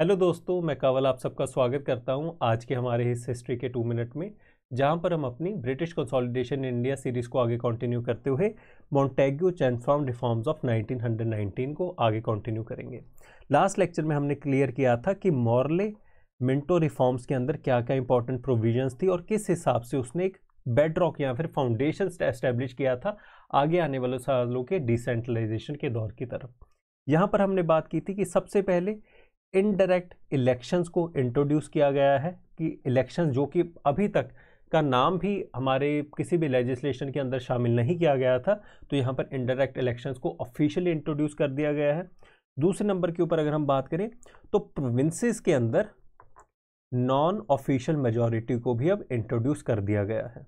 Hello दोस्तों मैं कावल आप सबका स्वागत करता हूं आज के हमारे इस हिस्ट्री के टू मिनट में जहां पर हम अपनी ब्रिटिश कंसोलिडेशन इंडिया सीरीज को आगे कंटिन्यू करते हुए मॉन्टेग्यू चैनफॉर्म रिफॉर्म्स ऑफ 1919 को आगे कंटिन्यू करेंगे लास्ट लेक्चर में हमने क्लियर किया था कि मॉरले मिंटो रिफॉर्म्स के अंदर क्या क्या इंपॉर्टेंट प्रोविजन्स थी और किस हिसाब से उसने एक बेड रॉक या फिर फाउंडेशन एस्टेब्लिश किया था आगे आने वाले सालों के डिसेंट्रलाइजेशन के दौर की तरफ यहाँ पर हमने बात की थी कि सबसे पहले इनडायरेक्ट इलेक्शंस को इंट्रोड्यूस किया गया है कि इलेक्शंस जो कि अभी तक का नाम भी हमारे किसी भी लेजिस्लेशन के अंदर शामिल नहीं किया गया था तो यहाँ पर इनडायरेक्ट इलेक्शंस को ऑफिशियली इंट्रोड्यूस कर दिया गया है दूसरे नंबर के ऊपर अगर हम बात करें तो प्रोविंसेस के अंदर नॉन ऑफिशियल मेजोरिटी को भी अब इंट्रोड्यूस कर दिया गया है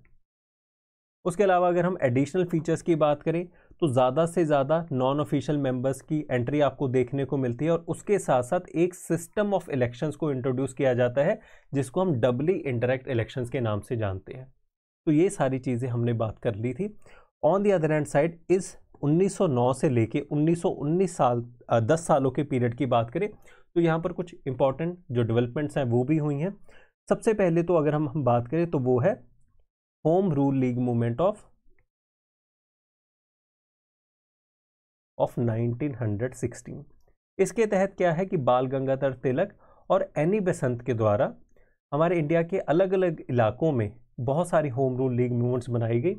उसके अलावा अगर हम एडिशनल फीचर्स की बात करें तो ज़्यादा से ज़्यादा नॉन ऑफिशियल मेंबर्स की एंट्री आपको देखने को मिलती है और उसके साथ साथ एक सिस्टम ऑफ इलेक्शंस को इंट्रोड्यूस किया जाता है जिसको हम डबली इंटरेक्ट इलेक्शंस के नाम से जानते हैं तो ये सारी चीज़ें हमने बात कर ली थी on the other hand side इस 1909 से लेके 1919 साल दस सालों के पीरियड की बात करें तो यहाँ पर कुछ इंपॉर्टेंट जो डेवलपमेंट्स हैं वो भी हुई हैं सबसे पहले तो अगर हम हम बात करें तो वो है home rule league movement of of 1916 इसके तहत क्या है कि बाल गंगाधर तिलक और एनी बेसंत के द्वारा हमारे इंडिया के अलग अलग इलाकों में बहुत सारी होम रूल लीग मूवमेंट्स बनाई गई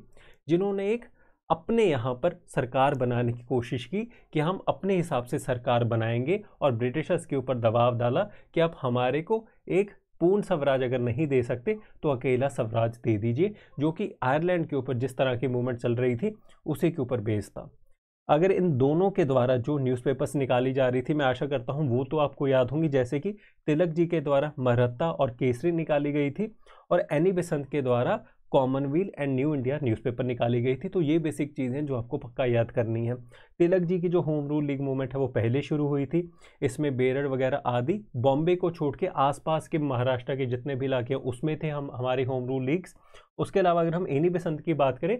जिन्होंने एक अपने यहाँ पर सरकार बनाने की कोशिश की कि हम अपने हिसाब से सरकार बनाएंगे और ब्रिटिशर्स के ऊपर दबाव डाला कि आप हमारे को एक पूर्ण स्वराज अगर नहीं दे सकते तो अकेला स्वराज दे दीजिए जो कि आयरलैंड के ऊपर जिस तरह की मूवमेंट चल रही थी उसी के ऊपर बेस था अगर इन दोनों के द्वारा जो न्यूज़पेपर्स निकाली जा रही थी मैं आशा करता हूँ वो तो आपको याद होंगी जैसे कि तिलक जी के द्वारा महरत्ता और केसरी निकाली गई थी और एनी बेसंत के द्वारा Commonweal and New India newspaper निकाली गई थी तो ये बेसिक चीज़ें जो आपको पक्का याद करनी है तिलक जी की जो होम रूल लीग मूवमेंट है वो पहले शुरू हुई थी इसमें बेरड़ वगैरह आदि बॉम्बे को छोड़ के आसपास के महाराष्ट्र के जितने भी इलाके हैं उसमें थे हम हमारे होम रूल लीग्स उसके अलावा अगर हम एनी बेसंत की बात करें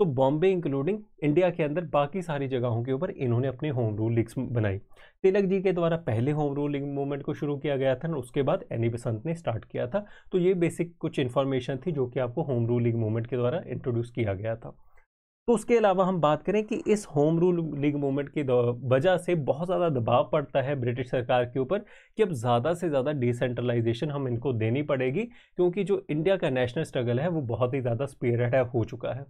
तो बॉम्बे इंक्लूडिंग इंडिया के अंदर बाकी सारी जगहों के ऊपर इन्होंने अपनी होम रूल लीग्स बनाई तिलक जी के द्वारा पहले होम रूल मूवमेंट को शुरू किया गया था उसके बाद एनी बसंत e ने स्टार्ट किया था तो ये बेसिक कुछ इन्फॉर्मेशन थी जो कि आपको होम रूल लीग मूवमेंट के द्वारा इंट्रोड्यूस किया गया था तो उसके अलावा हम बात करें कि इस होम रूल लीग मूवमेंट की वजह से बहुत ज़्यादा दबाव पड़ता है ब्रिटिश सरकार के ऊपर कि अब ज़्यादा से ज़्यादा डिसेंट्रलाइजेशन हम इनको देनी पड़ेगी क्योंकि जो इंडिया का नेशनल स्ट्रगल है वो बहुत ही ज़्यादा स्पीरियड है हो चुका है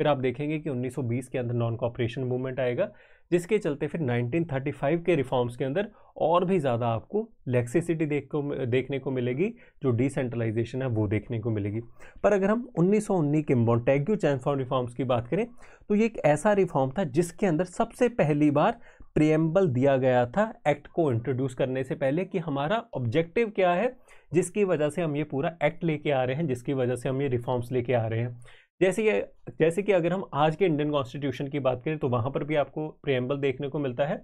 फिर आप देखेंगे कि 1920 के अंदर नॉन कॉपरेशन मूवमेंट आएगा जिसके चलते फिर 1935 के रिफॉर्म्स के अंदर और भी ज़्यादा आपको लेक्सीसिटी देख को देखने को मिलेगी जो डिसेंट्रलाइजेशन है वो देखने को मिलेगी पर अगर हम 1919 के मॉन्टेग्यू चैनफॉर्म रिफॉर्म्स की बात करें तो ये एक ऐसा रिफॉर्म था जिसके अंदर सबसे पहली बार प्रियम्बल दिया गया था एक्ट को इंट्रोड्यूस करने से पहले कि हमारा ऑब्जेक्टिव क्या है जिसकी वजह से हम ये पूरा एक्ट लेके आ रहे हैं जिसकी वजह से हम ये रिफॉर्म्स लेके आ रहे हैं जैसे कि जैसे कि अगर हम आज के इंडियन कॉन्स्टिट्यूशन की बात करें तो वहाँ पर भी आपको प्रियम्बल देखने को मिलता है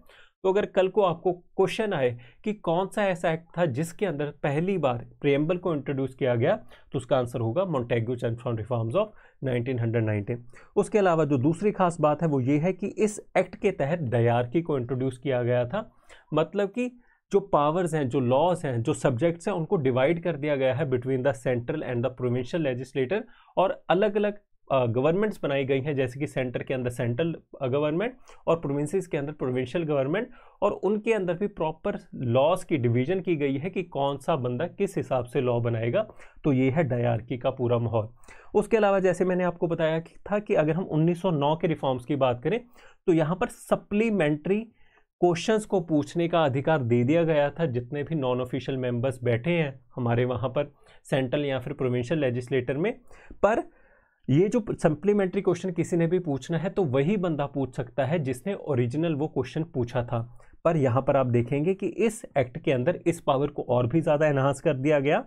तो अगर कल को आपको क्वेश्चन आए कि कौन सा ऐसा एक्ट था जिसके अंदर पहली बार प्रियम्बल को इंट्रोड्यूस किया गया तो उसका आंसर होगा चैंड चैनफ्रॉन रिफॉर्म्स ऑफ 1919 उसके अलावा जो दूसरी खास बात है वो ये है कि इस एक्ट के तहत दयारकी को इंट्रोड्यूस किया गया था मतलब कि जो पावर्स हैं जो लॉज हैं जो सब्जेक्ट्स हैं उनको डिवाइड कर दिया गया है between the central and the provincial legislature और अलग अलग गवर्नमेंट्स बनाई गई हैं जैसे कि सेंटर के अंदर सेंट्रल गवर्नमेंट और प्रोविंसेस के अंदर प्रोविंशियल गवर्नमेंट और उनके अंदर भी प्रॉपर लॉज की डिवीजन की गई है कि कौन सा बंदा किस हिसाब से लॉ बनाएगा तो ये है डायरकी का पूरा माहौल उसके अलावा जैसे मैंने आपको बताया कि था कि अगर हम 1909 के रिफॉर्म्स की बात करें तो यहाँ पर सप्लीमेंट्री क्वेश्चंस को पूछने का अधिकार दे दिया गया था जितने भी नॉन ऑफिशियल मेंबर्स बैठे हैं हमारे वहाँ पर सेंट्रल या फिर प्रोविंशियल लेजिस्लेटर में पर ये जो सप्लीमेंट्री क्वेश्चन किसी ने भी पूछना है तो वही बंदा पूछ सकता है जिसने ओरिजिनल वो क्वेश्चन पूछा था पर यहाँ पर आप देखेंगे कि इस एक्ट के अंदर इस पावर को और भी ज़्यादा एनहांस कर दिया गया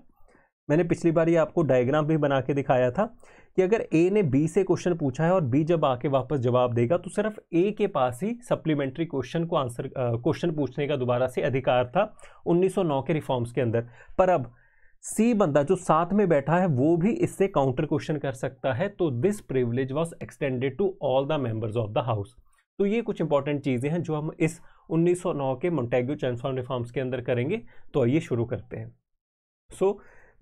मैंने पिछली बार ये आपको डायग्राम भी बना के दिखाया था कि अगर ए ने बी से क्वेश्चन पूछा है और बी जब आके वापस जवाब देगा तो सिर्फ ए के पास ही सप्लीमेंट्री क्वेश्चन को आंसर क्वेश्चन पूछने का दोबारा से अधिकार था 1909 के रिफॉर्म्स के अंदर पर अब सी बंदा जो साथ में बैठा है वो भी इससे काउंटर क्वेश्चन कर सकता है तो this privilege was extended to all the members of the house तो ये कुछ इंपॉर्टेंट चीज़ें हैं जो हम इस 1909 के मोन्टेगो चैंसफॉर्म रिफॉर्म्स के अंदर करेंगे तो आइए शुरू करते हैं so so,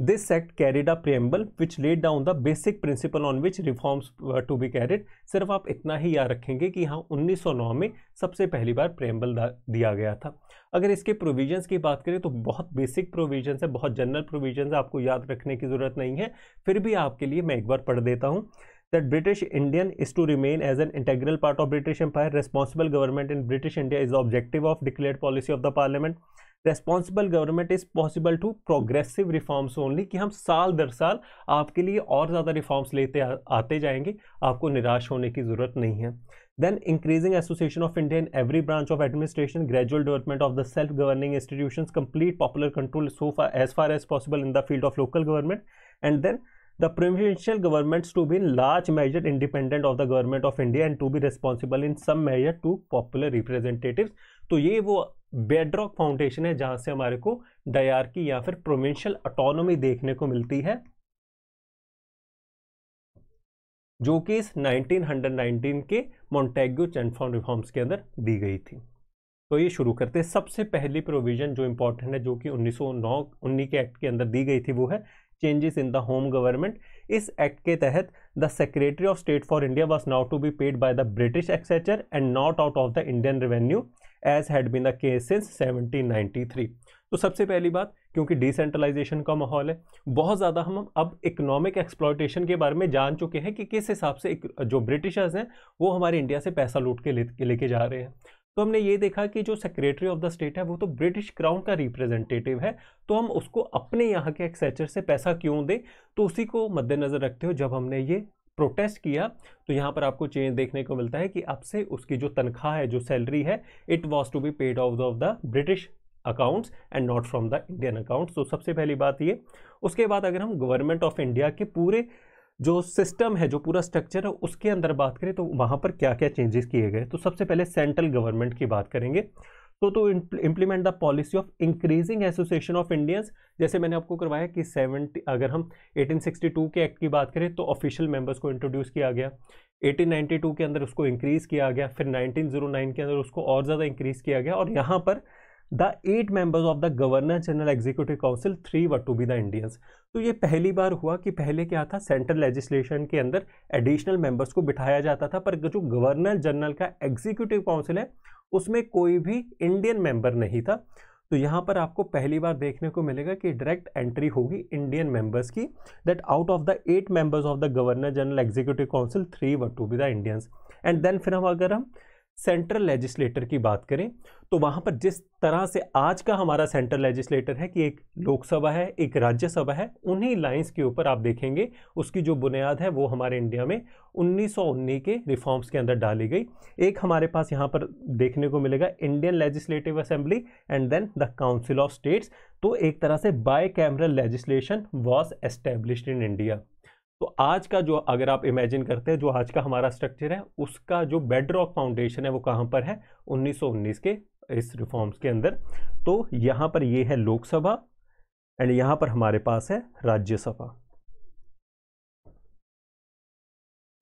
this act carried a preamble which laid down the basic principle on which reforms were uh, to be सिर्फ आप इतना ही याद रखेंगे कि हाँ उन्नीस सौ नौ में सबसे पहली बार प्रेम्बल दिया गया था अगर इसके प्रोविजंस की बात करें तो बहुत बेसिक प्रोविजंस है बहुत जनरल प्रोविजंस आपको याद रखने की ज़रूरत नहीं है फिर भी आपके लिए मैं एक बार पढ़ देता हूँ that British Indian is to remain as an integral part of British Empire. Responsible government in British India is the objective of declared policy of the Parliament. Responsible government is possible to progressive reforms only कि हम साल दर साल आपके लिए और ज़्यादा reforms लेते आते जाएंगे आपको निराश होने की ज़रूरत नहीं है then increasing association of India in every branch of administration gradual development of the self governing institution complete popular control so far as far as possible in the field of local government and then the provincial governments to be in large measure independent of the government of India and to be responsible in some measure to popular representative तो ये वो bedrock foundation है जहां से हमारे को डयारकी या फिर प्रोविंशियल अटोनोमी देखने को मिलती है जो कि इस 1919 के मोन्टेग्यो चैनफॉर्म रिफॉर्म्स के अंदर दी गई थी तो ये शुरू करते हैं सबसे पहली प्रोविजन जो इंपॉर्टेंट है जो कि 1909 सौ के एक्ट के अंदर दी गई थी वो है changes in the home government इस एक्ट के तहत the secretary of state for India was now to be paid by the British exchequer and not out of the Indian revenue as had been the case since three तो सबसे पहली बात क्योंकि decentralisation का माहौल है बहुत ज़्यादा हम अब इकोनॉमिक एक्सप्लॉयटेशन के बारे में जान चुके हैं कि किस हिसाब से जो ब्रिटिशर्स हैं वो हमारे इंडिया से पैसा लूट के लेके ले जा रहे हैं तो हमने ये देखा कि जो सेक्रेटरी ऑफ द स्टेट है वो तो ब्रिटिश क्राउन का रिप्रेजेंटेटिव है तो हम उसको अपने यहाँ के एक्सेचर से पैसा क्यों दें तो उसी को मद्देनज़र रखते हो जब हमने ये प्रोटेस्ट किया तो यहाँ पर आपको चेंज देखने को मिलता है कि अब से उसकी जो तनख्वाह है जो सैलरी है it was to be paid off of the British accounts and not from the Indian accounts तो सबसे पहली बात ये उसके बाद अगर हम गवर्नमेंट ऑफ इंडिया के पूरे जो सिस्टम है जो पूरा स्ट्रक्चर है उसके अंदर बात करें तो वहाँ पर क्या क्या चेंजेस किए गए तो सबसे पहले सेंट्रल गवर्नमेंट की बात करेंगे तो तो implement the policy of increasing association of Indians जैसे मैंने आपको करवाया कि 70 अगर हम 1862 के एक्ट की बात करें तो ऑफिशियल मेंबर्स को इंट्रोड्यूस किया गया 1892 के अंदर उसको इंक्रीज़ किया गया फिर 1909 के अंदर उसको और ज़्यादा इंक्रीज़ किया गया और यहाँ पर the eight members of the governor general executive council three were to be the Indians तो ये पहली बार हुआ कि पहले क्या था सेंट्रल लेजिस्लेशन के अंदर एडिशनल मेंबर्स को बिठाया जाता था पर जो गवर्नर जनरल का एग्जीक्यूटिव काउंसिल है उसमें कोई भी इंडियन मेंबर नहीं था तो यहाँ पर आपको पहली बार देखने को मिलेगा कि डायरेक्ट एंट्री होगी इंडियन मेंबर्स की that out of the eight members of the governor general executive council three were to be the Indians and then फिर हम अगर हम सेंट्रल लेजिस्लेटर की बात करें तो वहाँ पर जिस तरह से आज का हमारा सेंट्रल लेजिस्लेटर है कि एक लोकसभा है एक राज्यसभा है उन्हीं लाइंस के ऊपर आप देखेंगे उसकी जो बुनियाद है वो हमारे इंडिया में उन्नीस के रिफॉर्म्स के अंदर डाली गई एक हमारे पास यहाँ पर देखने को मिलेगा Indian legislative assembly and then the council of states तो एक तरह से bicameral legislation was establish in India तो आज का जो अगर आप इमेजिन करते हैं जो आज का हमारा स्ट्रक्चर है उसका जो बेड रॉक फाउंडेशन है वो कहाँ पर है 1919 के इस रिफॉर्म्स के अंदर तो यहाँ पर ये है लोकसभा एंड यहाँ पर हमारे पास है राज्यसभा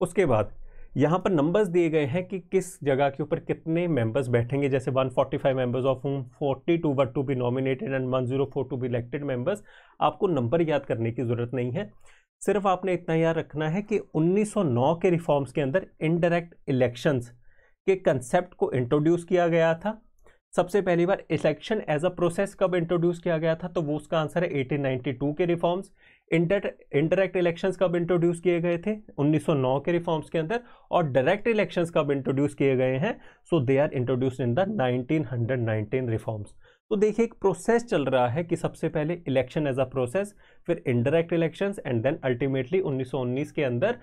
उसके बाद यहाँ पर नंबर्स दिए गए हैं कि किस जगह के ऊपर कितने मेंबर्स बैठेंगे जैसे 145 members of home 42 were to be nominated and 104 to be elected members आपको नंबर याद करने की ज़रूरत नहीं है सिर्फ आपने इतना याद रखना है कि 1909 के रिफॉर्म्स के अंदर इनडायरेक्ट इलेक्शंस के कंसेप्ट को इंट्रोड्यूस किया गया था सबसे पहली बार इलेक्शन एज अ प्रोसेस कब इंट्रोड्यूस किया गया था तो वो उसका आंसर है 1892 के रिफॉर्म्स इंटर इंडायरेक्ट इलेक्शंस कब इंट्रोड्यूस किए गए थे 1909 के रिफॉर्म्स के अंदर और डायरेक्ट इलेक्शंस कब इंट्रोड्यूस किए गए हैं so they are introduce in the 1919 reforms तो देखिए एक प्रोसेस चल रहा है कि सबसे पहले इलेक्शन एज अ प्रोसेस फिर indirect elections and then ultimately 1919 के अंदर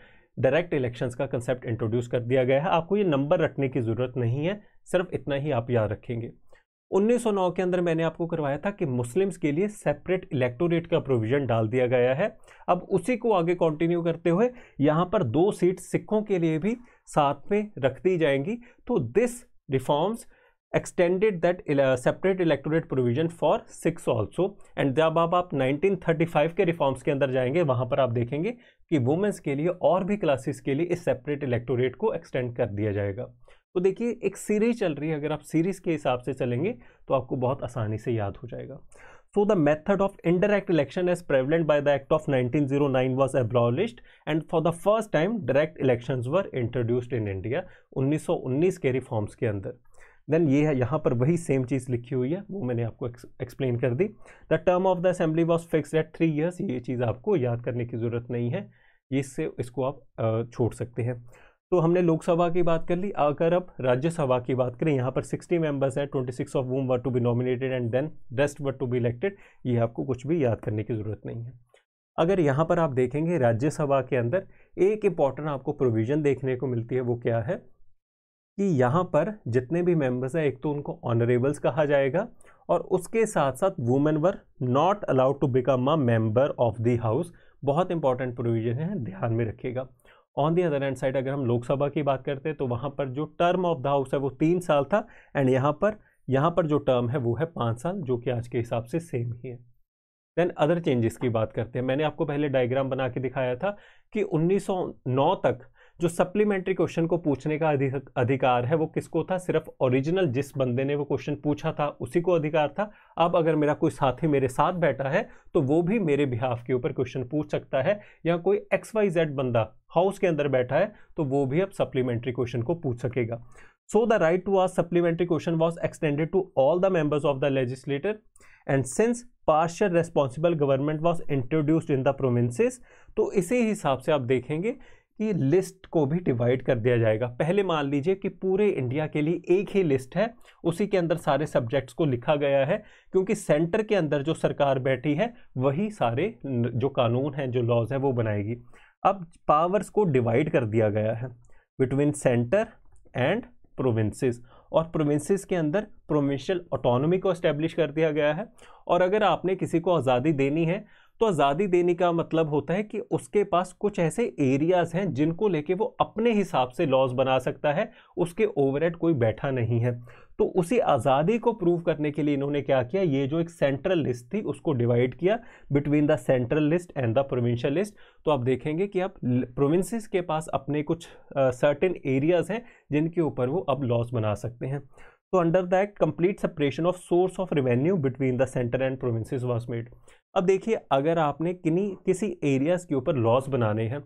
डायरेक्ट इलेक्शंस का कंसेप्ट इंट्रोड्यूस कर दिया गया है आपको ये नंबर रखने की ज़रूरत नहीं है सिर्फ इतना ही आप याद रखेंगे 1909 के अंदर मैंने आपको करवाया था कि मुस्लिम्स के लिए सेपरेट इलेक्टोरेट का प्रोविजन डाल दिया गया है अब उसी को आगे कंटिन्यू करते हुए यहाँ पर दो सीट सिखों के लिए भी साथ में रख दी जाएंगी तो this reforms extended that separate electorate provision for six also and जब आप नाइनटीन थर्टी फाइव के रिफॉर्म्स के अंदर जाएंगे वहाँ पर आप देखेंगे कि वुमेंस के लिए और भी क्लासेस के लिए इस सेपरेट इलेक्टोरेट को एक्सटेंड कर दिया जाएगा तो देखिए एक सीरीज चल रही है अगर आप सीरीज के हिसाब से चलेंगे तो आपको बहुत आसानी से याद हो जाएगा so the method of indirect election as prevalent by the act of nineteen zero nine was abolished and for the first time direct election were introduced in India उन्नीस सौ उन्नीस के रिफॉर्म्स के अंदर देन ये है यहाँ पर वही सेम चीज़ लिखी हुई है वो मैंने आपको एक्सप्लेन कर दी the term of the assembly was fix at three years ये चीज़ आपको याद करने की ज़रूरत नहीं है इससे इसको आप छोड़ सकते हैं तो हमने लोकसभा की बात कर ली अगर अब राज्यसभा की बात करें यहाँ पर 60 मेंबर्स हैं 26 of whom were to be nominated and then rest were to be elected ये आपको कुछ भी याद करने की ज़रूरत नहीं है अगर यहाँ पर आप देखेंगे राज्यसभा के अंदर एक इम्पॉर्टेंट आपको प्रोविज़न देखने को मिलती है वो क्या है कि यहाँ पर जितने भी मेंबर्स हैं एक तो उनको ऑनरेबल्स कहा जाएगा और उसके साथ साथ women were not allowed to become a member of the house बहुत इंपॉर्टेंट प्रोविजन है ध्यान में रखिएगा on the other end side अगर हम लोकसभा की बात करते हैं तो वहाँ पर जो टर्म ऑफ द हाउस है वो तीन साल था एंड यहाँ पर यहाँ पर जो टर्म है वो है पाँच साल जो कि आज के हिसाब से सेम ही है देन अदर चेंजेस की बात करते हैं मैंने आपको पहले डायग्राम बना के दिखाया था कि 1909 तक जो सप्लीमेंट्री क्वेश्चन को पूछने का अधिकार है वो किसको था सिर्फ ओरिजिनल जिस बंदे ने वो क्वेश्चन पूछा था उसी को अधिकार था अब अगर मेरा कोई साथी मेरे साथ बैठा है तो वो भी मेरे बिहाफ के ऊपर क्वेश्चन पूछ सकता है या कोई एक्स वाई जेड बंदा हाउस के अंदर बैठा है तो वो भी अब सप्लीमेंट्री क्वेश्चन को पूछ सकेगा so the right to ask supplementary question was extended to all the members of the legislature and since partial responsible government was introduced in the provinces तो इसी हिसाब से आप देखेंगे कि लिस्ट को भी डिवाइड कर दिया जाएगा पहले मान लीजिए कि पूरे इंडिया के लिए एक ही लिस्ट है उसी के अंदर सारे सब्जेक्ट्स को लिखा गया है क्योंकि सेंटर के अंदर जो सरकार बैठी है वही सारे जो कानून हैं जो लॉज हैं वो बनाएगी अब पावर्स को डिवाइड कर दिया गया है बिटवीन सेंटर एंड प्रोविंसेस और प्रोविंसेस के अंदर प्रोविंशियल ऑटोनॉमी को इस्टेब्लिश कर दिया गया है और अगर आपने किसी को आज़ादी देनी है तो आज़ादी देने का मतलब होता है कि उसके पास कुछ ऐसे एरियाज़ हैं जिनको लेके वो अपने हिसाब से लॉज बना सकता है उसके ओवरहेड कोई बैठा नहीं है तो उसी आज़ादी को प्रूव करने के लिए इन्होंने क्या किया ये जो एक सेंट्रल लिस्ट थी उसको डिवाइड किया between the central list and the provincial list तो आप देखेंगे कि आप प्रोविंसेस के पास अपने कुछ सर्टेन एरियाज़ हैं जिनके ऊपर वो अब लॉज बना सकते हैं तो under that complete separation of source of revenue between the centre and provinces was made अब देखिए अगर आपने किन्हीं किसी एरियाज़ के ऊपर लॉस बनाने हैं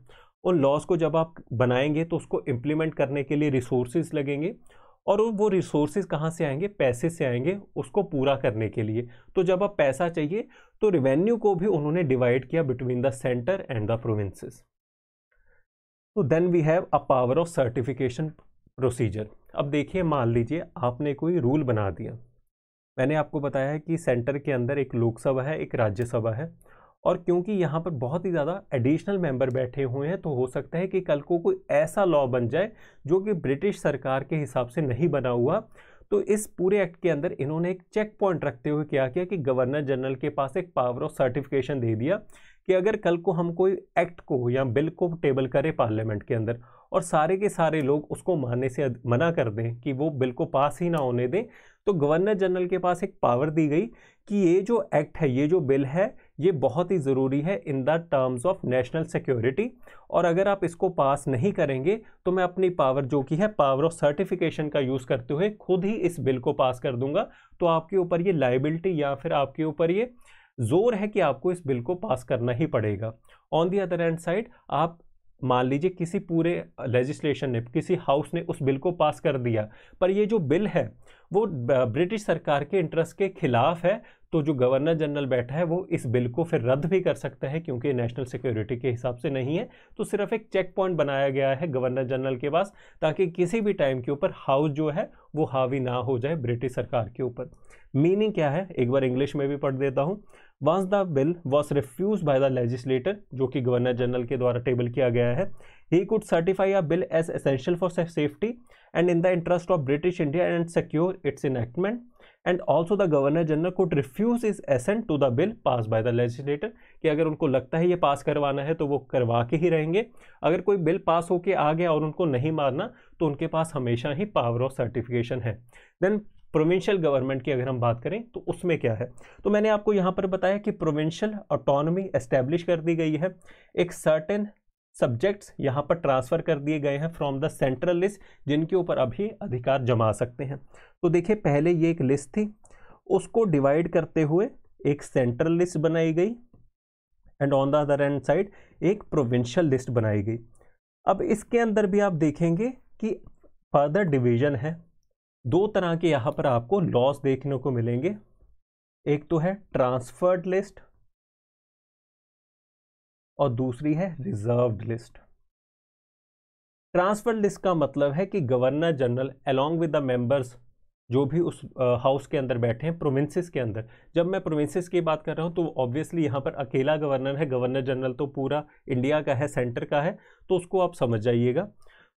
उन लॉस को जब आप बनाएंगे तो उसको इम्प्लीमेंट करने के लिए रिसोर्सेज लगेंगे और वो रिसोर्सेज कहाँ से आएंगे पैसे से आएंगे उसको पूरा करने के लिए तो जब आप पैसा चाहिए तो रिवेन्यू को भी उन्होंने डिवाइड किया between the centre and the provinces तो then we have a power of certification procedure अब देखिए मान लीजिए आपने कोई रूल बना दिया मैंने आपको बताया है कि सेंटर के अंदर एक लोकसभा है एक राज्यसभा है और क्योंकि यहाँ पर बहुत ही ज़्यादा एडिशनल मेंबर बैठे हुए हैं तो हो सकता है कि कल को कोई ऐसा लॉ बन जाए जो कि ब्रिटिश सरकार के हिसाब से नहीं बना हुआ तो इस पूरे एक्ट के अंदर इन्होंने एक चेक पॉइंट रखते हुए क्या किया कि गवर्नर जनरल के पास एक पावर ऑफ सर्टिफिकेशन दे दिया कि अगर कल को हम कोई एक्ट को या बिल को टेबल करें पार्लियामेंट के अंदर और सारे के सारे लोग उसको मानने से मना कर दें कि वो बिल को पास ही ना होने दें तो गवर्नर जनरल के पास एक पावर दी गई कि ये जो एक्ट है ये जो बिल है ये बहुत ही ज़रूरी है in the terms of national security और अगर आप इसको पास नहीं करेंगे तो मैं अपनी पावर जो कि है पावर ऑफ सर्टिफिकेशन का यूज़ करते हुए खुद ही इस बिल को पास कर दूंगा तो आपके ऊपर ये लाइबिलिटी या फिर आपके ऊपर ये जोर है कि आपको इस बिल को पास करना ही पड़ेगा on the other end side आप मान लीजिए किसी पूरे लेजिस्लेशन ने किसी हाउस ने उस बिल को पास कर दिया पर ये जो बिल है वो ब्रिटिश सरकार के इंटरेस्ट के खिलाफ है तो जो गवर्नर जनरल बैठा है वो इस बिल को फिर रद्द भी कर सकता है क्योंकि नेशनल सिक्योरिटी के हिसाब से नहीं है तो सिर्फ एक चेक पॉइंट बनाया गया है गवर्नर जनरल के पास ताकि किसी भी टाइम के ऊपर हाउस जो है वो हावी ना हो जाए ब्रिटिश सरकार के ऊपर मीनिंग क्या है एक बार इंग्लिश में भी पढ़ देता हूँ once the bill was refuse by the legislature जो कि गवर्नर जनरल के द्वारा टेबल किया गया है he could certify a bill as essential for safety and in the interest of British India and secure its enactment and also the governor general could refuse his assent to the bill pass by the legislature कि अगर उनको लगता है ये पास करवाना है तो वो करवा के ही रहेंगे अगर कोई बिल पास होके आ गया और उनको नहीं मारना तो उनके पास हमेशा ही पावर ऑफ सर्टिफिकेशन है देन प्रोविंशियल गवर्नमेंट की अगर हम बात करें तो उसमें क्या है तो मैंने आपको यहाँ पर बताया कि प्रोविंशियल ऑटोनॉमी एस्टेब्लिश कर दी गई है एक सर्टेन सब्जेक्ट्स यहाँ पर ट्रांसफ़र कर दिए गए हैं फ्रॉम द सेंट्रल लिस्ट जिनके ऊपर अभी अधिकार जमा सकते हैं तो देखिए पहले ये एक लिस्ट थी उसको डिवाइड करते हुए एक सेंट्रल लिस्ट बनाई गई and on the other end side एक प्रोविंशियल लिस्ट बनाई गई अब इसके अंदर भी आप देखेंगे कि फर्दर डिवीजन है दो तरह के यहां पर आपको लॉस देखने को मिलेंगे एक तो है ट्रांसफर्ड लिस्ट और दूसरी है रिजर्व्ड लिस्ट ट्रांसफर्ड लिस्ट का मतलब है कि governor general along with the members जो भी उस हाउस के अंदर बैठे हैं प्रोविंसेस के अंदर जब मैं प्रोविंसेस की बात कर रहा हूं तो ऑब्वियसली यहां पर अकेला गवर्नर है गवर्नर जनरल तो पूरा इंडिया का है सेंटर का है तो उसको आप समझ जाइएगा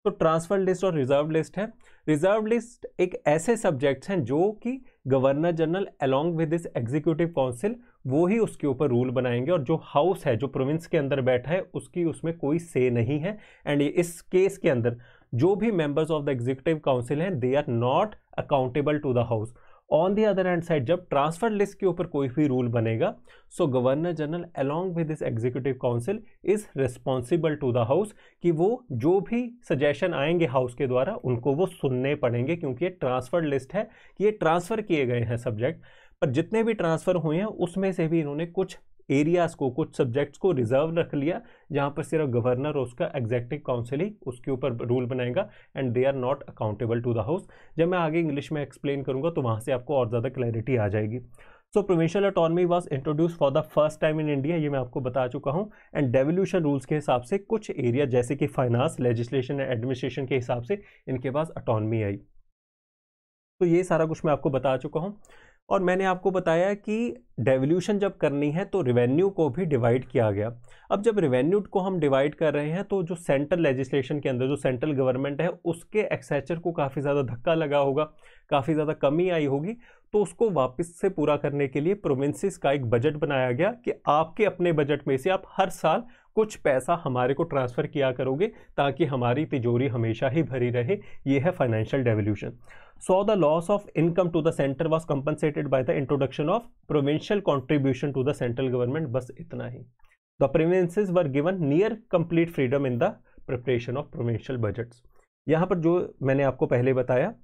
तो ट्रांसफर लिस्ट और रिजर्व लिस्ट है रिजर्व लिस्ट एक ऐसे सब्जेक्ट्स हैं जो कि governor general along with this executive council वो ही उसके ऊपर रूल बनाएंगे और जो हाउस है जो प्रोविंस के अंदर बैठा है उसकी उसमें कोई से नहीं है एंड इस केस के अंदर जो भी members of the executive council हैं they are not accountable to the house on the other hand side जब ट्रांसफर लिस्ट के ऊपर कोई भी रूल बनेगा so governor general along with this executive council is responsible to the house कि वो जो भी सजेशन आएंगे हाउस के द्वारा उनको वो सुनने पड़ेंगे क्योंकि ये ट्रांसफर लिस्ट है कि ये ट्रांसफ़र किए गए हैं सब्जेक्ट पर जितने भी ट्रांसफ़र हुए हैं उसमें से भी इन्होंने कुछ एरियाज को कुछ सब्जेक्ट्स को रिजर्व रख लिया जहाँ पर सिर्फ गवर्नर और उसका एग्जैक्टिव काउंसिल ही उसके ऊपर रूल बनाएगा and they are not accountable to the house जब मैं आगे इंग्लिश में एक्सप्लेन करूँगा तो वहाँ से आपको और ज़्यादा क्लैरिटी आ जाएगी so provincial autonomy was introduce for the first time in India ये मैं आपको बता चुका हूँ एंड डेवल्यूशन रूल्स के हिसाब से कुछ एरिया जैसे कि फाइनेंस लेजिस्लेशन एंड एडमिनिस्ट्रेशन के हिसाब से इनके पास अटॉनमी आई तो ये सारा कुछ मैं आपको बता चुका हूँ और मैंने आपको बताया कि डेवल्यूशन जब करनी है तो रेवेन्यू को भी डिवाइड किया गया अब जब रेवेन्यू को हम डिवाइड कर रहे हैं तो जो सेंट्रल लेजिस्लेशन के अंदर जो सेंट्रल गवर्नमेंट है उसके एक्सेचर को काफ़ी ज़्यादा धक्का लगा होगा काफ़ी ज़्यादा कमी आई होगी तो उसको वापस से पूरा करने के लिए प्रोविंसेस का एक बजट बनाया गया कि आपके अपने बजट में से आप हर साल कुछ पैसा हमारे को ट्रांसफ़र किया करोगे ताकि हमारी तिजोरी हमेशा ही भरी रहे ये है financial devolution so the loss of income to the centre was compensated by the introduction of provincial contribution to the central government बस इतना ही the provinces were given near complete freedom in the preparation of provincial budgets यहाँ पर जो मैंने आपको पहले बताया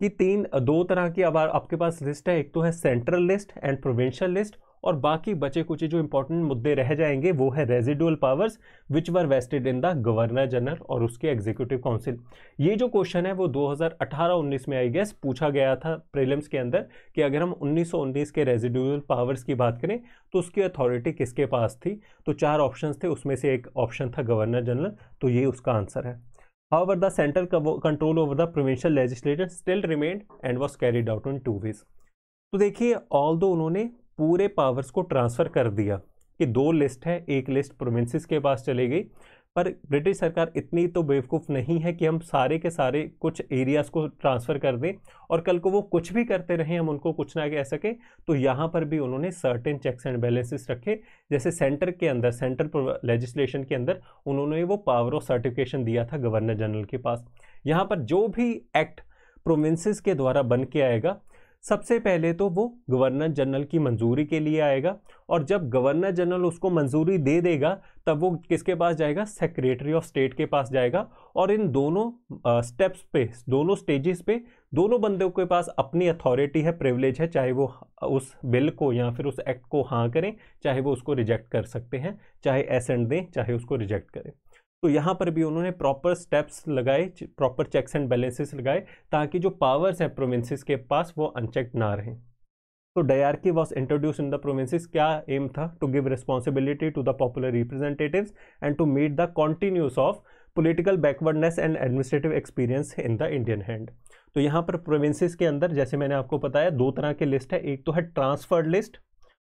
कि तीन दो तरह की अब आपके पास लिस्ट है एक तो है central list and provincial list और बाकी बचे कुछ जो इंपॉर्टेंट मुद्दे रह जाएंगे वो है residual powers which were vested in the governor general और उसके एग्जीक्यूटिव काउंसिल ये जो क्वेश्चन है वो 2018-19 में आई गेस पूछा गया था प्रीलिम्स के अंदर कि अगर हम 1919 के रेजिडुअल पावर्स की बात करें तो उसकी अथॉरिटी किसके पास थी तो चार ऑप्शन थे उसमें से एक ऑप्शन था गवर्नर जनरल तो ये उसका आंसर है however the central control over the provincial legislature still remain and was carried out in two ways तो देखिए ऑल दो उन्होंने पूरे पावर्स को ट्रांसफ़र कर दिया कि दो लिस्ट है एक लिस्ट प्रोविंसेस के पास चली गई पर ब्रिटिश सरकार इतनी तो बेवकूफ़ नहीं है कि हम सारे के सारे कुछ एरियाज़ को ट्रांसफ़र कर दें और कल को वो कुछ भी करते रहें हम उनको कुछ ना कह सकें तो यहाँ पर भी उन्होंने सर्टेन चेक्स एंड बैलेंसेस रखे जैसे सेंटर के अंदर सेंट्रल लेजिस्लेशन के अंदर उन्होंने वो पावर ऑफ सर्टिफिकेशन दिया था गवर्नर जनरल के पास यहाँ पर जो भी एक्ट प्रोविंसेस के द्वारा बन के आएगा सबसे पहले तो वो गवर्नर जनरल की मंजूरी के लिए आएगा और जब गवर्नर जनरल उसको मंजूरी दे देगा तब वो किसके पास जाएगा सेक्रेटरी ऑफ स्टेट के पास जाएगा और इन दोनों स्टेप्स पे दोनों स्टेजेस पे दोनों बंदों के पास अपनी अथॉरिटी है प्रिवलेज है चाहे वो उस बिल को या फिर उस एक्ट को हाँ करें चाहे वो उसको रिजेक्ट कर सकते हैं चाहे एसेंट दें चाहे उसको रिजेक्ट करें तो यहाँ पर भी उन्होंने प्रॉपर स्टेप्स लगाए प्रॉपर चेक्स एंड बैलेंसेस लगाए ताकि जो पावर्स हैं प्रोविंसेस के पास वो अनचेक ना रहें तो dyarchy was introduce in the provinces क्या एम था to give responsibility to the popular representative and to meet the continuous of political backwardness and administrative experience in the Indian hand तो यहाँ पर प्रोविंसेस के अंदर जैसे मैंने आपको बताया दो तरह के लिस्ट है एक तो है ट्रांसफर्ड लिस्ट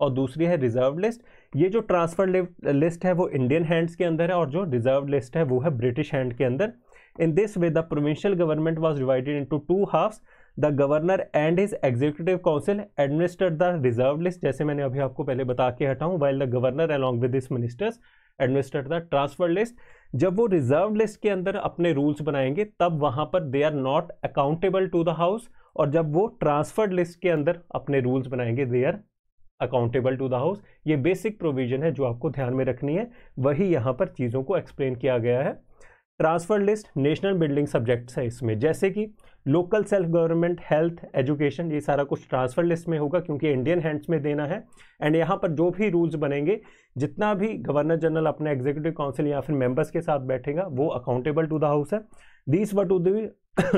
और दूसरी है रिजर्व लिस्ट ये जो ट्रांसफ़र लिस्ट है वो इंडियन हैंड्स के अंदर है और जो रिजर्व लिस्ट है वो है ब्रिटिश हैंड के अंदर in this way the provincial government was divided into two halves the governor and his executive council administer the reserve list जैसे मैंने अभी आपको पहले बता के हटाऊँ well the governor along with this ministers administer the transfer list जब वो रिजर्व लिस्ट के अंदर अपने रूल्स बनाएंगे तब वहाँ पर they are not accountable to the house और जब वो ट्रांसफर्ड लिस्ट के अंदर अपने रूल्स बनाएंगे they are accountable to the house ये बेसिक प्रोविजन है जो आपको ध्यान में रखनी है वही यहाँ पर चीज़ों को एक्सप्लेन किया गया है transfer list national building subjects है इसमें जैसे कि local self government health education ये सारा कुछ ट्रांसफर लिस्ट में होगा क्योंकि इंडियन हैंड्स में देना है एंड यहाँ पर जो भी रूल्स बनेंगे जितना भी गवर्नर जनरल अपने एग्जीक्यूटिव काउंसिल या फिर मेंबर्स के साथ बैठेगा वो अकाउंटेबल टू द हाउस है these what to the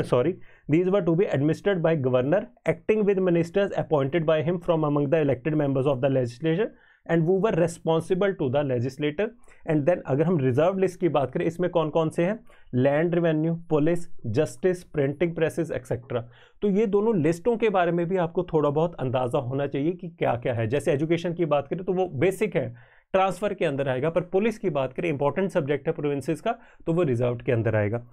sorry These were to be administered by governor acting with ministers appointed by him from among the elected members of the legislature and वो were responsible to the legislature and then अगर हम reserve list की बात करें इसमें कौन कौन से हैं land revenue police justice printing presses etcetera तो ये दोनों लिस्टों के बारे में भी आपको थोड़ा बहुत अंदाज़ा होना चाहिए कि क्या क्या है जैसे एजुकेशन की बात करें तो वो बेसिक है ट्रांसफर के अंदर आएगा पर पुलिस की बात करें इंपॉर्टेंट सब्जेक्ट है प्रोविंसेस का तो वो रिजर्व के अंदर आएगा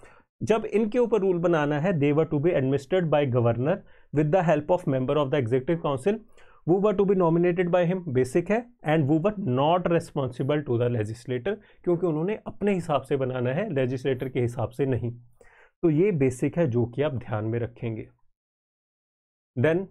जब इनके ऊपर रूल बनाना है they to be administered by governor with the help of member of the executive council वो were to be nominated by him basic है एंड वो were not responsible to the legislature क्योंकि उन्होंने अपने हिसाब से बनाना है लेजिस्लेटर के हिसाब से नहीं तो ये बेसिक है जो कि आप ध्यान में रखेंगे देन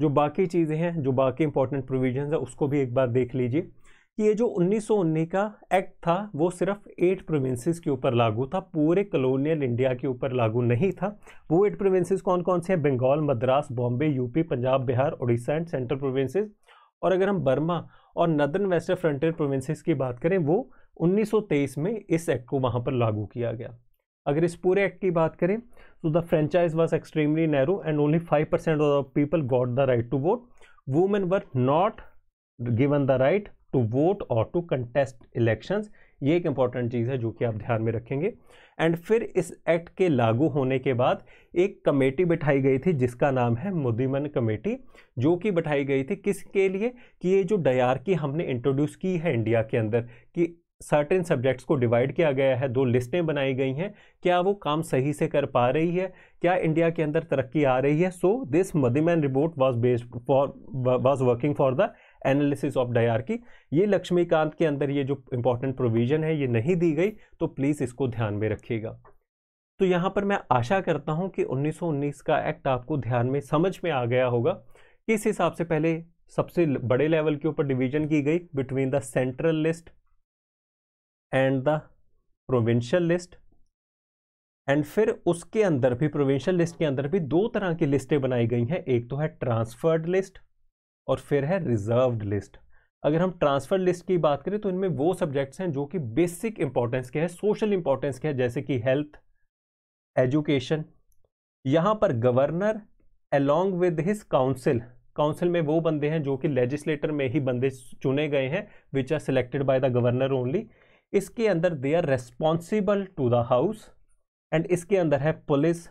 जो बाकी चीज़ें हैं जो बाकी इंपॉर्टेंट प्रोविजन है उसको भी एक बार देख लीजिए कि ये जो उन्नीस का एक्ट था वो सिर्फ एट प्रोविंसेस के ऊपर लागू था पूरे कलोनियल इंडिया के ऊपर लागू नहीं था वो एट प्रोविंसेस कौन कौन से हैं Bengal Madras Bombay UP Punjab Bihar Orissa and central provinces और अगर हम बर्मा और नदर्न वेस्टर्न फ्रंटियर प्रोविंसेस की बात करें वो उन्नीस में इस एक्ट को वहाँ पर लागू किया गया अगर इस पूरे एक्ट की बात करें तो the franchise was extremely narrow and only five percent of people got the right to vote women were not given the right to vote और टू कंटेस्ट इलेक्शंस ये एक इम्पॉर्टेंट चीज़ है जो कि आप ध्यान में रखेंगे एंड फिर इस एक्ट के लागू होने के बाद एक कमेटी बिठाई गई थी जिसका नाम है मुदिमन कमेटी जो कि बिठाई गई थी किसके लिए कि ये जो की हमने इंट्रोड्यूस की है इंडिया के अंदर कि सर्टेन सब्जेक्ट्स को डिवाइड किया गया है दो लिस्टें बनाई गई हैं क्या वो काम सही से कर पा रही है क्या इंडिया के अंदर तरक्की आ रही है so this Muddiman report was based for was working for the analysis of dyarchy ये लक्ष्मीकांत के अंदर ये जो इंपॉर्टेंट प्रोविजन है ये नहीं दी गई तो प्लीज़ इसको ध्यान में रखिएगा तो यहाँ पर मैं आशा करता हूँ कि 1919 का एक्ट आपको ध्यान में समझ में आ गया होगा किस हिसाब से पहले सबसे बड़े लेवल के ऊपर डिवीजन की गई between the central list and the provincial list and फिर उसके अंदर भी प्रोविंशियल लिस्ट के अंदर भी दो तरह की लिस्टें बनाई गई हैं एक तो है ट्रांसफर्ड लिस्ट और फिर है रिजर्व्ड लिस्ट अगर हम ट्रांसफ़र लिस्ट की बात करें तो इनमें वो सब्जेक्ट्स हैं जो कि बेसिक इंपॉर्टेंस के हैं सोशल इंपॉर्टेंस के हैं जैसे कि हेल्थ एजुकेशन यहाँ पर governor along with his council council में वो बंदे हैं जो कि लेजिस्लेटर में ही बंदे चुने गए हैं which are selected by the governor only इसके अंदर they are responsible to the house and इसके अंदर है पुलिस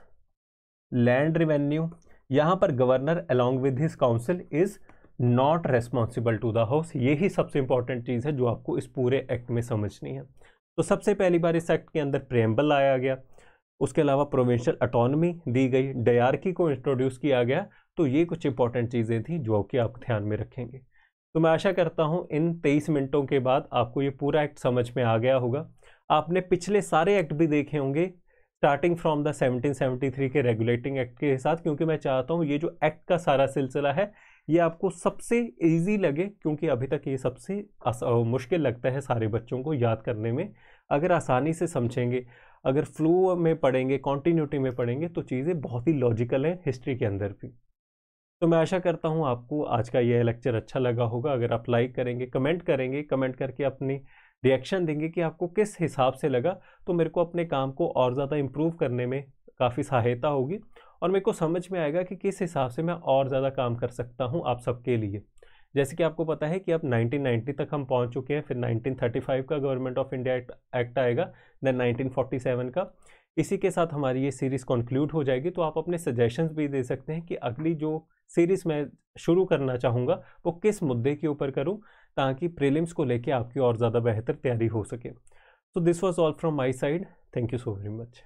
लैंड रिवेन्यू यहाँ पर governor along with his council is not responsible to the house यही सबसे इंपॉर्टेंट चीज़ है जो आपको इस पूरे एक्ट में समझनी है तो सबसे पहली बार इस एक्ट के अंदर प्रेम्बल लाया गया उसके अलावा प्रोविंशियल अटोनमी दी गई डयारकी को इंट्रोड्यूस किया गया तो ये कुछ इंपॉर्टेंट चीज़ें थी जो कि आप ध्यान में रखेंगे तो मैं आशा करता हूँ इन तेईस मिनटों के बाद आपको ये पूरा एक्ट समझ में आ गया होगा आपने पिछले सारे एक्ट भी देखे होंगे स्टार्टिंग फ्रॉम द 1773 के रेगुलेटिंग एक्ट के साथ क्योंकि मैं चाहता हूँ ये जो एक्ट का सारा सिलसिला है ये आपको सबसे ईजी लगे क्योंकि अभी तक ये सबसे मुश्किल लगता है सारे बच्चों को याद करने में अगर आसानी से समझेंगे अगर फ्लो में पढ़ेंगे कॉन्टीन्यूटी में पढ़ेंगे तो चीज़ें बहुत ही लॉजिकल हैं हिस्ट्री के अंदर भी तो मैं आशा करता हूँ आपको आज का यह लेक्चर अच्छा लगा होगा अगर आप लाइक करेंगे कमेंट करेंगे कमेंट करके अपनी रिएक्शन देंगे कि आपको किस हिसाब से लगा तो मेरे को अपने काम को और ज़्यादा इम्प्रूव करने में काफ़ी सहायता होगी और मेरे को समझ में आएगा कि किस हिसाब से मैं और ज़्यादा काम कर सकता हूँ आप सबके लिए जैसे कि आपको पता है कि अब 1990 तक हम पहुंच चुके हैं फिर 1935 का गवर्नमेंट ऑफ इंडिया एक्ट आएगा देन 1947 का इसी के साथ हमारी ये सीरीज़ कंक्लूड हो जाएगी तो आप अपने सजेशंस भी दे सकते हैं कि अगली जो सीरीज़ मैं शुरू करना चाहूँगा वो किस मुद्दे के ऊपर करूँ ताकि प्रीलिम्स को लेकर आपकी और ज़्यादा बेहतर तैयारी हो सके तो this was all from my side thank you so very much